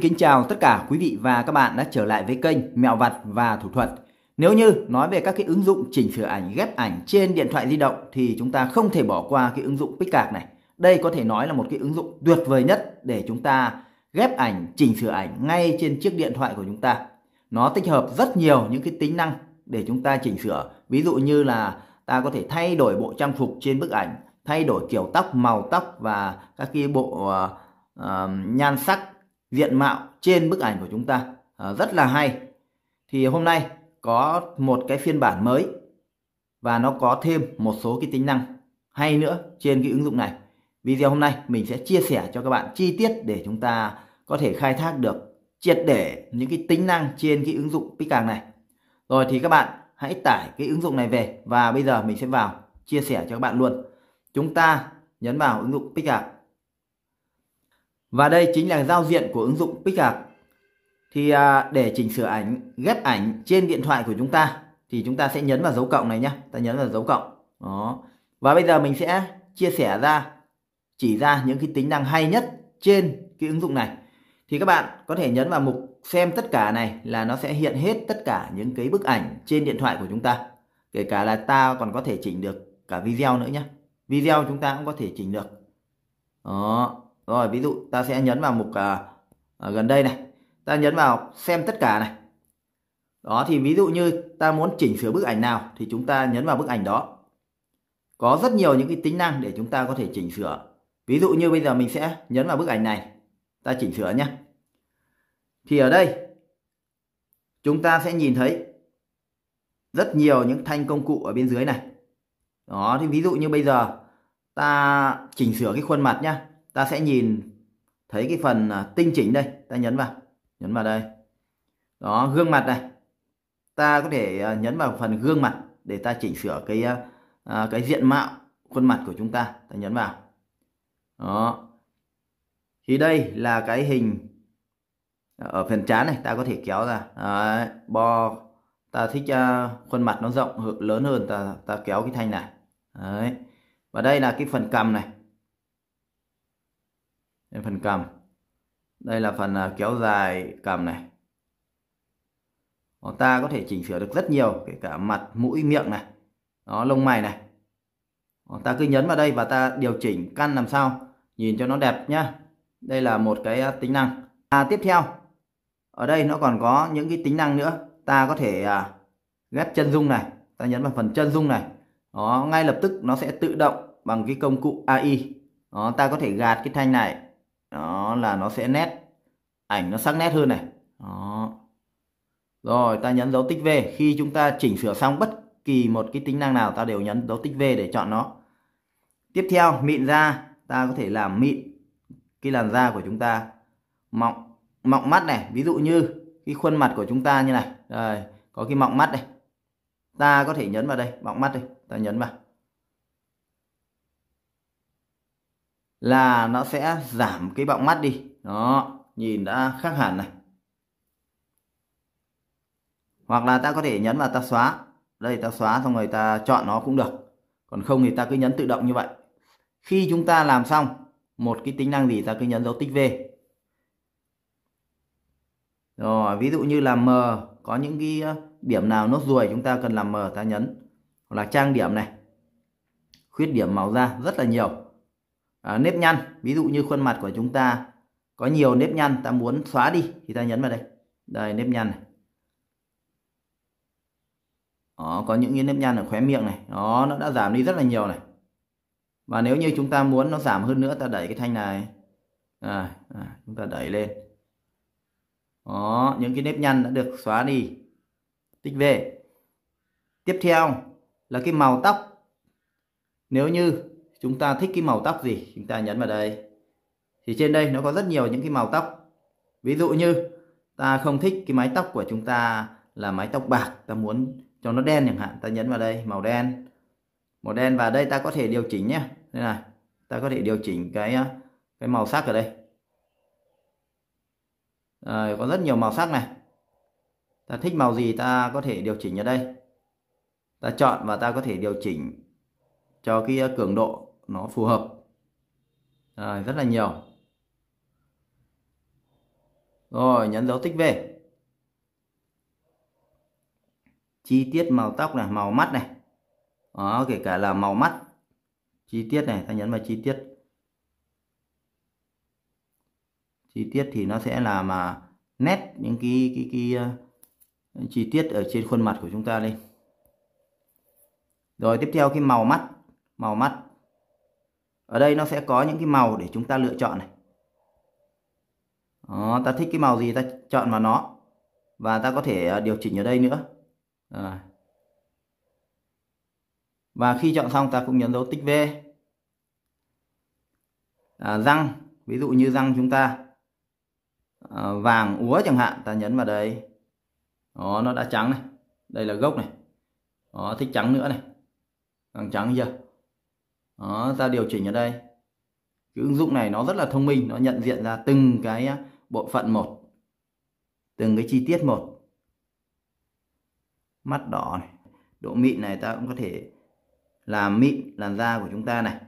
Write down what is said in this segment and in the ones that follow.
Kính chào tất cả quý vị và các bạn đã trở lại với kênh Mẹo Vặt và Thủ Thuật. Nếu như nói về các cái ứng dụng chỉnh sửa ảnh, ghép ảnh trên điện thoại di động thì chúng ta không thể bỏ qua cái ứng dụng Picard này. Đây có thể nói là một cái ứng dụng tuyệt vời nhất để chúng ta ghép ảnh, chỉnh sửa ảnh ngay trên chiếc điện thoại của chúng ta. Nó tích hợp rất nhiều những cái tính năng để chúng ta chỉnh sửa. Ví dụ như là ta có thể thay đổi bộ trang phục trên bức ảnh, thay đổi kiểu tóc, màu tóc và các cái bộ uh, nhan sắc diện mạo trên bức ảnh của chúng ta ờ, rất là hay thì hôm nay có một cái phiên bản mới và nó có thêm một số cái tính năng hay nữa trên cái ứng dụng này video hôm nay mình sẽ chia sẻ cho các bạn chi tiết để chúng ta có thể khai thác được triệt để những cái tính năng trên cái ứng dụng Picang này rồi thì các bạn hãy tải cái ứng dụng này về và bây giờ mình sẽ vào chia sẻ cho các bạn luôn chúng ta nhấn vào ứng dụng Picang và đây chính là giao diện của ứng dụng PickUp. Thì à, để chỉnh sửa ảnh, ghép ảnh trên điện thoại của chúng ta thì chúng ta sẽ nhấn vào dấu cộng này nhé. Ta nhấn vào dấu cộng. Đó. Và bây giờ mình sẽ chia sẻ ra, chỉ ra những cái tính năng hay nhất trên cái ứng dụng này. Thì các bạn có thể nhấn vào mục xem tất cả này là nó sẽ hiện hết tất cả những cái bức ảnh trên điện thoại của chúng ta. Kể cả là ta còn có thể chỉnh được cả video nữa nhé. Video chúng ta cũng có thể chỉnh được. Đó rồi ví dụ ta sẽ nhấn vào mục à, à, gần đây này ta nhấn vào xem tất cả này đó thì ví dụ như ta muốn chỉnh sửa bức ảnh nào thì chúng ta nhấn vào bức ảnh đó có rất nhiều những cái tính năng để chúng ta có thể chỉnh sửa ví dụ như bây giờ mình sẽ nhấn vào bức ảnh này ta chỉnh sửa nhé thì ở đây chúng ta sẽ nhìn thấy rất nhiều những thanh công cụ ở bên dưới này đó thì ví dụ như bây giờ ta chỉnh sửa cái khuôn mặt nhé ta sẽ nhìn thấy cái phần à, tinh chỉnh đây ta nhấn vào nhấn vào đây đó gương mặt này ta có thể à, nhấn vào phần gương mặt để ta chỉnh sửa cái à, cái diện mạo khuôn mặt của chúng ta ta nhấn vào đó thì đây là cái hình ở phần trán này ta có thể kéo ra Đấy, bo ta thích uh, khuôn mặt nó rộng lớn hơn ta ta kéo cái thanh này Đấy. và đây là cái phần cầm này đến phần cầm đây là phần à, kéo dài cầm này Còn ta có thể chỉnh sửa được rất nhiều kể cả mặt mũi miệng này đó lông mày này Còn ta cứ nhấn vào đây và ta điều chỉnh căn làm sao nhìn cho nó đẹp nhá đây là một cái à, tính năng à, tiếp theo ở đây nó còn có những cái tính năng nữa ta có thể à, ghép chân dung này ta nhấn vào phần chân dung này đó ngay lập tức nó sẽ tự động bằng cái công cụ AI đó ta có thể gạt cái thanh này đó là nó sẽ nét ảnh nó sắc nét hơn này đó rồi ta nhấn dấu tích V khi chúng ta chỉnh sửa xong bất kỳ một cái tính năng nào ta đều nhấn dấu tích V để chọn nó tiếp theo mịn da ta có thể làm mịn cái làn da của chúng ta mọng mọng mắt này ví dụ như cái khuôn mặt của chúng ta như này rồi có cái mọng mắt đây, ta có thể nhấn vào đây mọng mắt đây ta nhấn vào là nó sẽ giảm cái bọng mắt đi đó nhìn đã khác hẳn này hoặc là ta có thể nhấn vào ta xóa đây ta xóa xong rồi ta chọn nó cũng được còn không thì ta cứ nhấn tự động như vậy khi chúng ta làm xong một cái tính năng gì ta cứ nhấn dấu tích V rồi ví dụ như làm mờ, có những cái ờ, điểm nào nốt ruồi chúng ta cần làm mờ, ta nhấn hoặc là trang điểm này khuyết điểm màu da rất là nhiều À, nếp nhăn ví dụ như khuôn mặt của chúng ta có nhiều nếp nhăn ta muốn xóa đi thì ta nhấn vào đây đây nếp nhăn này đó, có những cái nếp nhăn ở khóe miệng này đó nó đã giảm đi rất là nhiều này và nếu như chúng ta muốn nó giảm hơn nữa ta đẩy cái thanh này à, à, chúng ta đẩy lên đó những cái nếp nhăn đã được xóa đi tích về tiếp theo là cái màu tóc nếu như chúng ta thích cái màu tóc gì chúng ta nhấn vào đây thì trên đây nó có rất nhiều những cái màu tóc ví dụ như ta không thích cái mái tóc của chúng ta là mái tóc bạc ta muốn cho nó đen chẳng hạn ta nhấn vào đây màu đen màu đen và đây ta có thể điều chỉnh nhé đây này ta có thể điều chỉnh cái ờ, cái màu sắc ở đây à, có rất nhiều màu sắc này ta thích màu gì ta có thể điều chỉnh ở đây ta chọn và ta có thể điều chỉnh cho cái ờ, cường độ nó phù hợp rồi, rất là nhiều rồi nhấn dấu tích về chi tiết màu tóc này màu mắt này đó kể cả là màu mắt chi tiết này ta nhấn vào chi tiết chi tiết thì nó sẽ là mà nét những cái cái cái uh, chi tiết ở trên khuôn mặt của chúng ta lên rồi tiếp theo cái màu mắt màu mắt ở đây nó sẽ có những cái màu để chúng ta lựa chọn này đó, ta thích cái màu gì ta chọn vào nó và ta có thể à, điều chỉnh ở đây nữa à. và khi chọn xong ta cũng nhấn dấu tích V à, răng ví dụ như răng chúng ta à, vàng úa chẳng hạn ta nhấn vào đây đó nó đã trắng này đây là gốc này đó thích trắng nữa này càng trắng chưa đó, ta điều chỉnh ở đây cái ứng dụng này nó rất là thông minh nó nhận diện ra từng cái bộ phận một từng cái chi tiết một mắt đỏ này độ mịn này ta cũng có thể làm mịn làn da của chúng ta này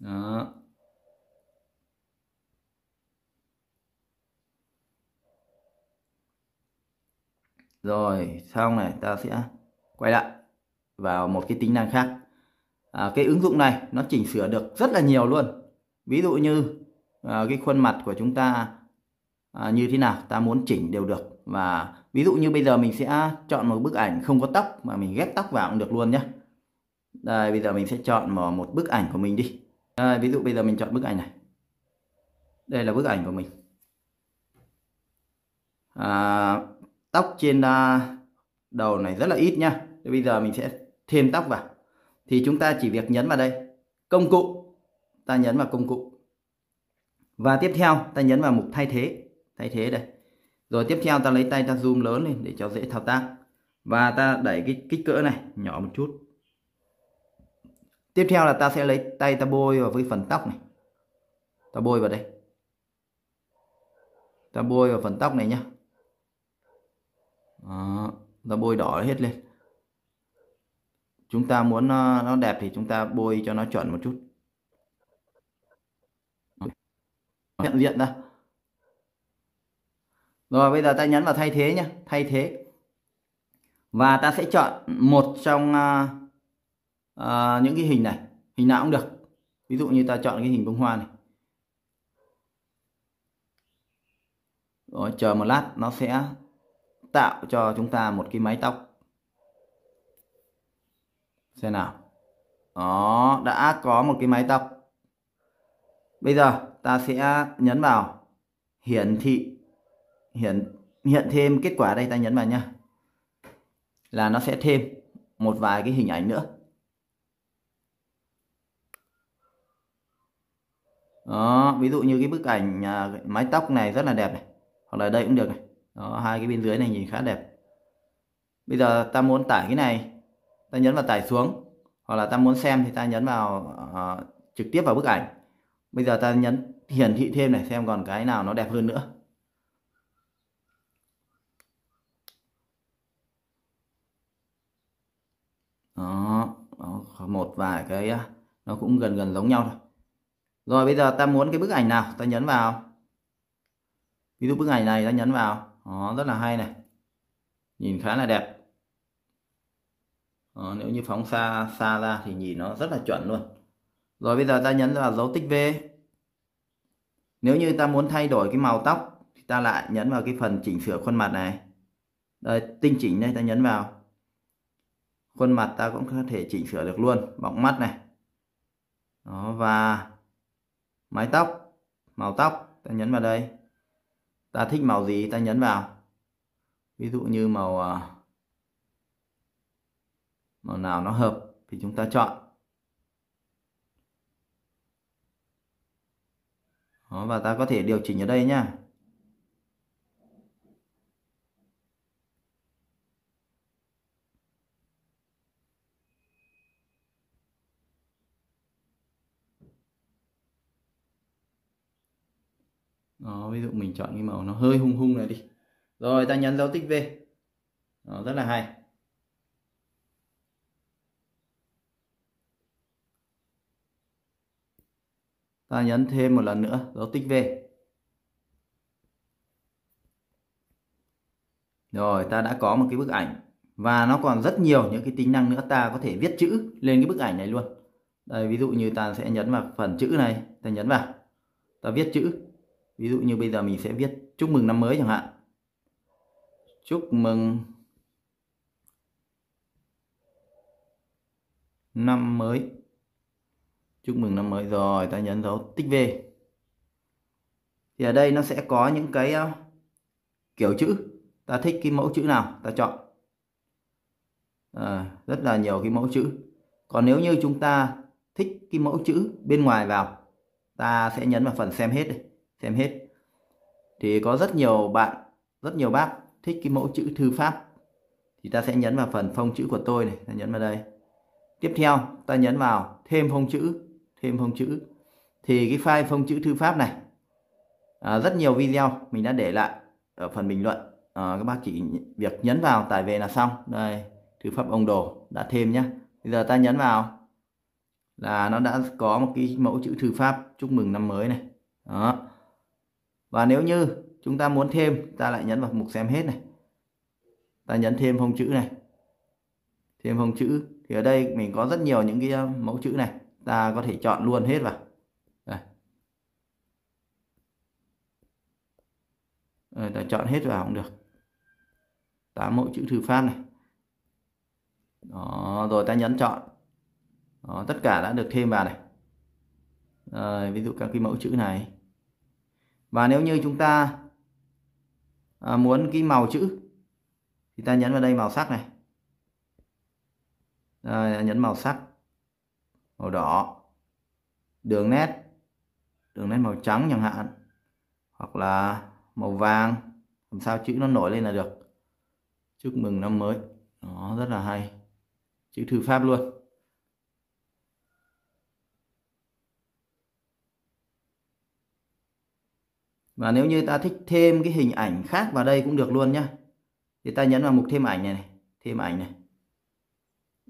đó rồi xong này ta sẽ quay lại vào một cái tính năng khác à, cái ứng dụng này nó chỉnh sửa được rất là nhiều luôn ví dụ như à, cái khuôn mặt của chúng ta à, như thế nào ta muốn chỉnh đều được và ví dụ như bây giờ mình sẽ chọn một bức ảnh không có tóc mà mình ghép tóc vào cũng được luôn nhé đây bây giờ mình sẽ chọn một, bức ảnh của mình đi đây, ví dụ bây giờ mình chọn bức ảnh này đây là bức ảnh của mình à, tóc trên à, đầu này rất là ít nhá bây giờ mình sẽ thêm tóc vào thì chúng ta chỉ việc nhấn vào đây công cụ ta nhấn vào công cụ và tiếp theo ta nhấn vào mục thay thế thay thế đây rồi tiếp theo ta lấy tay ta zoom lớn lên để cho dễ thao tác và ta đẩy cái kích cỡ này nhỏ một chút tiếp theo là ta sẽ lấy tay ta bôi vào với phần tóc này ta bôi vào đây ta bôi vào phần tóc này nhá Đó, ta bôi đỏ hết lên chúng ta muốn ờ, nó, đẹp thì chúng ta bôi cho nó chuẩn một chút nhận diện đây rồi bây giờ ta nhấn vào thay thế nhé thay thế và ta sẽ chọn một trong uh, uh, những cái hình này hình nào cũng được ví dụ như ta chọn cái hình bông hoa này rồi chờ một lát nó sẽ tạo cho chúng ta một cái mái tóc xem nào đó đã có một cái máy tóc bây giờ ta sẽ nhấn vào hiển thị hiển hiện thêm kết quả đây ta nhấn vào nha là nó sẽ thêm một vài cái hình ảnh nữa đó ví dụ như cái bức ảnh à, mái tóc này rất là đẹp này hoặc là đây cũng được này đó hai cái bên dưới này nhìn khá đẹp bây giờ ta muốn tải cái này ta nhấn vào tải xuống hoặc là ta muốn xem thì ta nhấn vào uh, trực tiếp vào bức ảnh bây giờ ta nhấn hiển thị thêm này xem còn cái nào nó đẹp hơn nữa đó, đó có một vài cái nó cũng gần gần giống nhau thôi rồi bây giờ ta muốn cái bức ảnh nào ta nhấn vào ví dụ bức ảnh này ta nhấn vào đó, rất là hay này nhìn khá là đẹp đó, ờ, nếu như phóng xa xa ra thì nhìn nó rất là chuẩn luôn rồi bây giờ ta nhấn vào dấu tích V nếu như ta muốn thay đổi cái màu tóc thì ta lại nhấn vào cái phần chỉnh sửa khuôn mặt này đây tinh chỉnh đây ta nhấn vào khuôn mặt ta cũng có thể chỉnh sửa được luôn bóng mắt này đó và mái tóc màu tóc ta nhấn vào đây ta thích màu gì ta nhấn vào ví dụ như màu à, màu nào nó hợp thì chúng ta chọn Đó, và ta có thể điều chỉnh ở đây nhá Đó, ví dụ mình chọn cái màu nó hơi hung hung này đi rồi ta nhấn dấu tích V Đó, rất là hay ta nhấn thêm một lần nữa dấu tích về rồi ta đã có một cái bức ảnh và nó còn rất nhiều những cái tính năng nữa ta có thể viết chữ lên cái bức ảnh này luôn đây ví dụ như ta sẽ nhấn vào phần chữ này ta nhấn vào ta viết chữ ví dụ như bây giờ mình sẽ viết chúc mừng năm mới chẳng hạn chúc mừng năm mới chúc mừng năm mới rồi ta nhấn dấu tích V thì ở đây nó sẽ có những cái ờ, kiểu chữ ta thích cái mẫu chữ nào ta chọn à, rất là nhiều cái mẫu chữ còn nếu như chúng ta thích cái mẫu chữ bên ngoài vào ta sẽ nhấn vào phần xem hết đây. xem hết thì có rất nhiều bạn rất nhiều bác thích cái mẫu chữ thư pháp thì ta sẽ nhấn vào phần phông chữ của tôi này ta nhấn vào đây tiếp theo ta nhấn vào thêm phông chữ thêm phông chữ thì cái file phông chữ thư pháp này à, rất nhiều video mình đã để lại ở phần bình luận à, các bác chỉ việc nhấn vào tải về là xong đây thư pháp ông đồ đã thêm nhé bây giờ ta nhấn vào là nó đã có một cái mẫu chữ thư pháp chúc mừng năm mới này đó và nếu như chúng ta muốn thêm ta lại nhấn vào mục xem hết này ta nhấn thêm phông chữ này thêm phông chữ thì ở đây mình có rất nhiều những cái ờ, mẫu chữ này ta có thể chọn luôn hết vào đây. Rồi, ta chọn hết vào cũng được tám mẫu chữ thư pháp này đó, rồi ta nhấn chọn đó, tất cả đã được thêm vào này rồi, ví dụ các cái mẫu chữ này và nếu như chúng ta à, muốn cái màu chữ thì ta nhấn vào đây màu sắc này rồi, nhấn màu sắc màu đỏ đường nét đường nét màu trắng chẳng hạn hoặc là màu vàng làm sao chữ nó nổi lên là được chúc mừng năm mới nó rất là hay chữ thư pháp luôn và nếu như ta thích thêm cái hình ảnh khác vào đây cũng được luôn nhá thì ta nhấn vào mục thêm ảnh này, này thêm ảnh này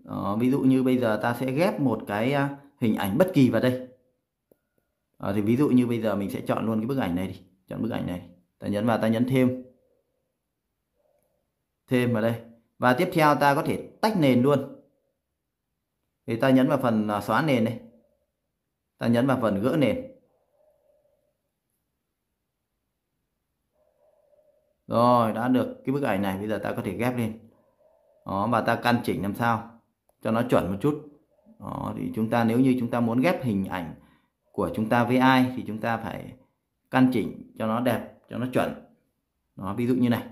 đó, ờ, ví dụ như bây giờ ta sẽ ghép một cái à, hình ảnh bất kỳ vào đây à, thì ví dụ như bây giờ mình sẽ chọn luôn cái bức ảnh này đi chọn bức ảnh này ta nhấn vào ta nhấn thêm thêm vào đây và tiếp theo ta có thể tách nền luôn thì ta nhấn vào phần à, xóa nền này ta nhấn vào phần gỡ nền rồi đã được cái bức ảnh này bây giờ ta có thể ghép lên đó và ta căn chỉnh làm sao cho nó chuẩn một chút đó, thì chúng ta nếu như chúng ta muốn ghép hình ảnh của chúng ta với ai thì chúng ta phải căn chỉnh cho nó đẹp cho nó chuẩn nó ví dụ như này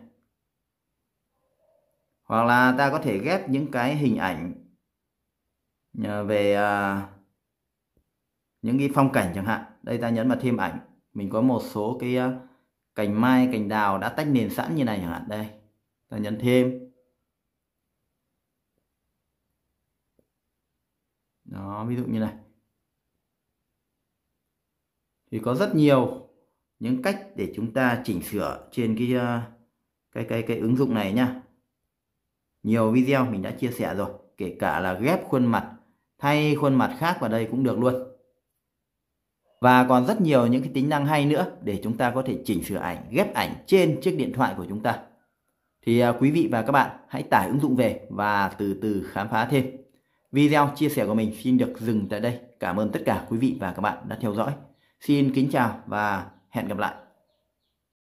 hoặc là ta có thể ghép những cái hình ảnh ờ, về ờ, những cái phong cảnh chẳng hạn đây ta nhấn vào thêm ảnh mình có một số cái ờ, cành mai cành đào đã tách nền sẵn như này chẳng hạn đây ta nhấn thêm ví dụ như này thì có rất nhiều những cách để chúng ta chỉnh sửa trên cái ờ, cái cái cái ứng dụng này nhá nhiều video mình đã chia sẻ rồi kể cả là ghép khuôn mặt thay khuôn mặt khác vào đây cũng được luôn và còn rất nhiều những cái tính năng hay nữa để chúng ta có thể chỉnh sửa ảnh ghép ảnh trên chiếc điện thoại của chúng ta thì ờ, quý vị và các bạn hãy tải ứng dụng về và từ từ khám phá thêm Video chia sẻ của mình xin được dừng tại đây. Cảm ơn tất cả quý vị và các bạn đã theo dõi. Xin kính chào và hẹn gặp lại.